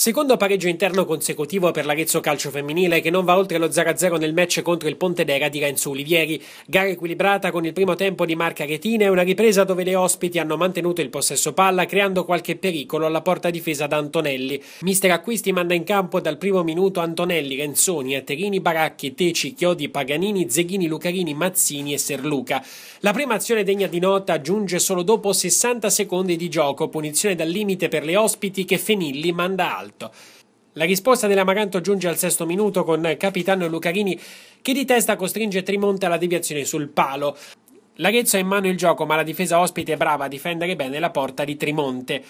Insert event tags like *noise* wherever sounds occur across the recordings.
Secondo pareggio interno consecutivo per l'Arezzo Calcio Femminile che non va oltre lo 0-0 nel match contro il Pontedera di Renzo Olivieri. Gara equilibrata con il primo tempo di Marca Retina e una ripresa dove le ospiti hanno mantenuto il possesso palla creando qualche pericolo alla porta difesa da Antonelli. Mister Acquisti manda in campo dal primo minuto Antonelli, Renzoni, Atterini, Baracchi, Teci, Chiodi, Paganini, Zeghini, Lucarini, Mazzini e Serluca. La prima azione degna di nota giunge solo dopo 60 secondi di gioco, punizione dal limite per le ospiti che Fenilli manda alto alto. La risposta dell'Amaranto giunge al sesto minuto con capitano Lucarini che di testa costringe Trimonte alla deviazione sul palo. L'Arezzo ha in mano il gioco ma la difesa ospite è brava a difendere bene la porta di Trimonte.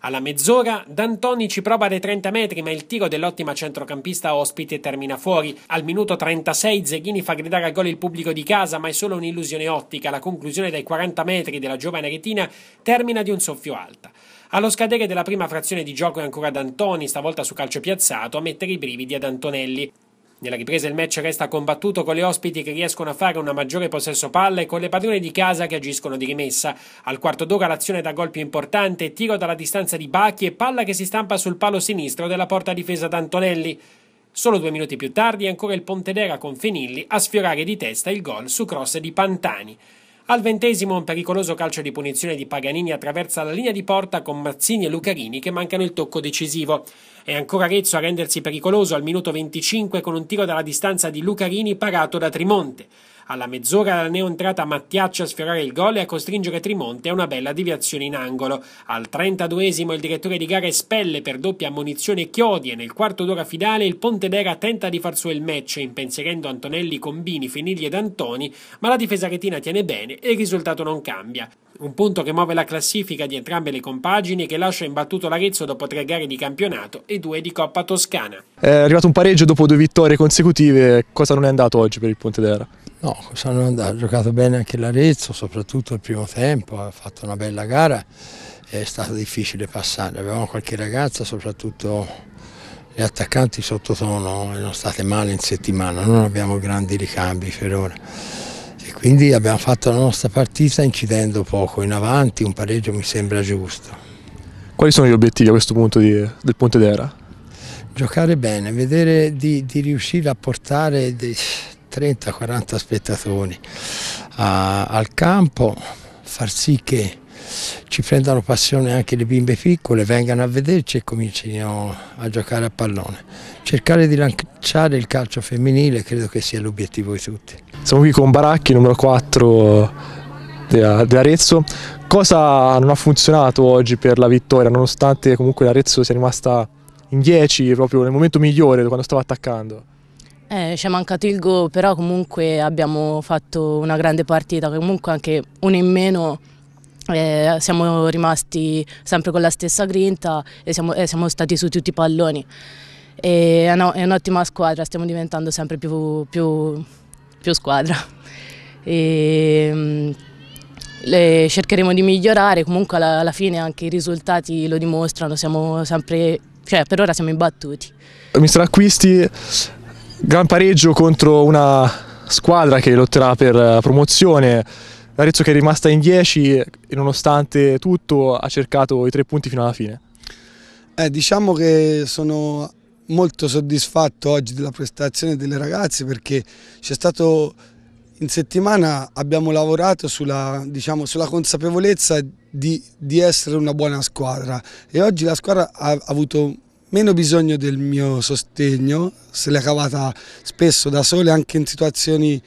Alla mezz'ora D'Antoni ci prova dai 30 metri ma il tiro dell'ottima centrocampista ospite termina fuori. Al minuto 36 Zeghini fa gridare al gol il pubblico di casa ma è solo un'illusione ottica. La conclusione dai 40 metri della giovane retina termina di un soffio alta. Allo scadere della prima frazione di gioco è ancora D'Antoni, stavolta su calcio piazzato, a mettere i brividi ad Antonelli. Nella ripresa il match resta combattuto con le ospiti che riescono a fare una maggiore possesso palla e con le padrone di casa che agiscono di rimessa. Al quarto d'ora l'azione da gol più importante, tiro dalla distanza di Bacchi e palla che si stampa sul palo sinistro della porta difesa d'Antonelli. Solo due minuti più tardi è ancora il Pontedera con Fenilli a sfiorare di testa il gol su cross di Pantani. Al ventesimo un pericoloso calcio di punizione di Paganini attraversa la linea di porta con Mazzini e Lucarini che mancano il tocco decisivo. È ancora Rezzo a rendersi pericoloso al minuto 25 con un tiro dalla distanza di Lucarini parato da Trimonte. Alla mezz'ora la neontrata Mattiaccia a sfiorare il gol e a costringere Trimonte a una bella deviazione in angolo. Al 32esimo il direttore di gara espelle per doppia ammonizione Chiodi e nel quarto d'ora finale il Pontedera tenta di far suo il match impensierendo Antonelli, Combini, Fenigli ed Antoni, ma la difesa retina tiene bene e il risultato non cambia un punto che muove la classifica di entrambe le compagini e che lascia imbattuto l'Arezzo dopo tre gare di campionato e due di Coppa Toscana. È arrivato un pareggio dopo due vittorie consecutive, cosa non è andato oggi per il Ponte d'Era? No, cosa non è andato, ha giocato bene anche l'Arezzo, soprattutto il primo tempo, ha fatto una bella gara, è stato difficile passare, avevamo qualche ragazza, soprattutto gli attaccanti sottotono, erano state male in settimana, non abbiamo grandi ricambi per ora quindi abbiamo fatto la nostra partita incidendo poco in avanti, un pareggio mi sembra giusto. Quali sono gli obiettivi a questo punto di, del Ponte d'Era? Giocare bene, vedere di, di riuscire a portare 30-40 spettatori a, al campo, far sì che ci prendano passione anche le bimbe piccole, vengano a vederci e comincino a giocare a pallone. Cercare di lanciare il calcio femminile credo che sia l'obiettivo di tutti. Siamo qui con Baracchi, numero 4 di Arezzo. Cosa non ha funzionato oggi per la vittoria, nonostante comunque l'Arezzo sia rimasta in 10 proprio nel momento migliore quando stava attaccando? Eh, ci è mancato il gol, però comunque abbiamo fatto una grande partita, comunque anche uno in meno eh, siamo rimasti sempre con la stessa grinta e siamo, eh, siamo stati su tutti i palloni. E, no, è un'ottima squadra, stiamo diventando sempre più, più più squadra. E, mm, le cercheremo di migliorare, comunque alla, alla, fine anche i risultati lo dimostrano, siamo sempre, cioè per ora siamo imbattuti. Mister Acquisti, gran pareggio contro una squadra che lotterà per eh, promozione, l'Arezzo che è rimasta in 10 e nonostante tutto ha cercato i tre punti fino alla fine. Eh, diciamo che sono molto soddisfatto oggi della prestazione delle ragazze perché c'è stato in settimana abbiamo lavorato sulla, diciamo, sulla consapevolezza di, di, essere una buona squadra e oggi la squadra ha avuto meno bisogno del mio sostegno, se l'è cavata spesso da sole anche in situazioni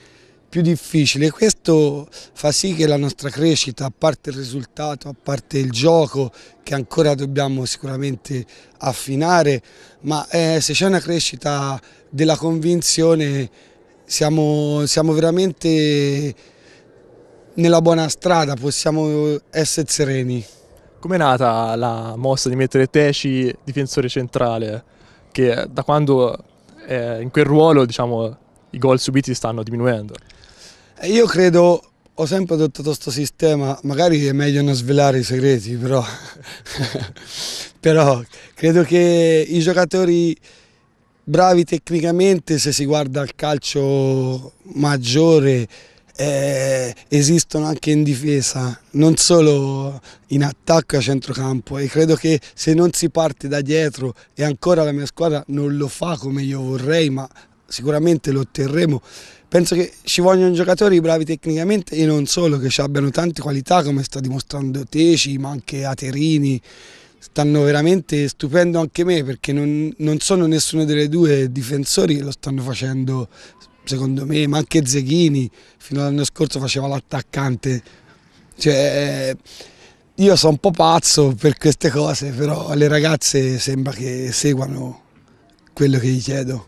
più difficile. Questo fa sì che la nostra crescita, a parte il risultato, a parte il gioco, che ancora dobbiamo sicuramente affinare, ma eh, se c'è una crescita della convinzione siamo, siamo veramente nella buona strada, possiamo essere sereni. Com'è nata la mossa di mettere Teci difensore centrale? Che da quando è eh, in quel ruolo diciamo, i gol subiti stanno diminuendo. Io credo, ho sempre adottato questo sistema, magari è meglio non svelare i segreti, però, *laughs* però credo che i giocatori bravi tecnicamente, se si guarda al calcio maggiore, eh, esistono anche in difesa, non solo in attacco e a centrocampo e credo che se non si parte da dietro e ancora la mia squadra non lo fa come io vorrei, ma sicuramente lo otterremo, penso che ci vogliono giocatori bravi tecnicamente e non solo, che abbiano tante qualità come sta dimostrando Teci, ma anche Aterini, stanno veramente stupendo anche me perché non, non sono nessuno delle due difensori che lo stanno facendo secondo me, ma anche Zeghini fino all'anno scorso faceva l'attaccante. Cioè, io sono un po' pazzo per queste cose, però le ragazze sembra che seguano quello che gli chiedo.